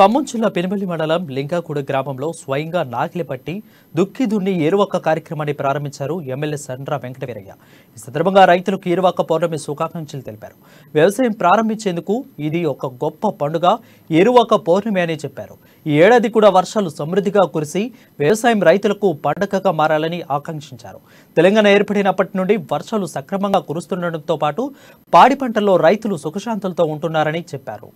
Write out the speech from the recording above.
ఖమ్మం జిల్లా పెనుమల్లి మండలం లింగాగూడ గ్రామంలో స్వయంగా పట్టి దుక్కి దున్ని ఏరువాక కార్యక్రమాన్ని ప్రారంభించారు ఎమ్మెల్యే సండ్రా వెంకటవీరయ్య ఈ సందర్భంగా రైతులకు ఏరువాక పౌర్ణమి శుభాకాంక్షలు తెలిపారు వ్యవసాయం ప్రారంభించేందుకు ఇది ఒక గొప్ప పండుగ ఏరువాక పౌర్ణమి అని చెప్పారు ఈ ఏడాది కూడా వర్షాలు సమృద్ధిగా కురిసి వ్యవసాయం రైతులకు పండగగా మారాలని ఆకాంక్షించారు తెలంగాణ ఏర్పడినప్పటి నుండి వర్షాలు సక్రమంగా కురుస్తుండటంతో పాటు పాడి పంటల్లో రైతులు సుఖశాంతులతో ఉంటున్నారని చెప్పారు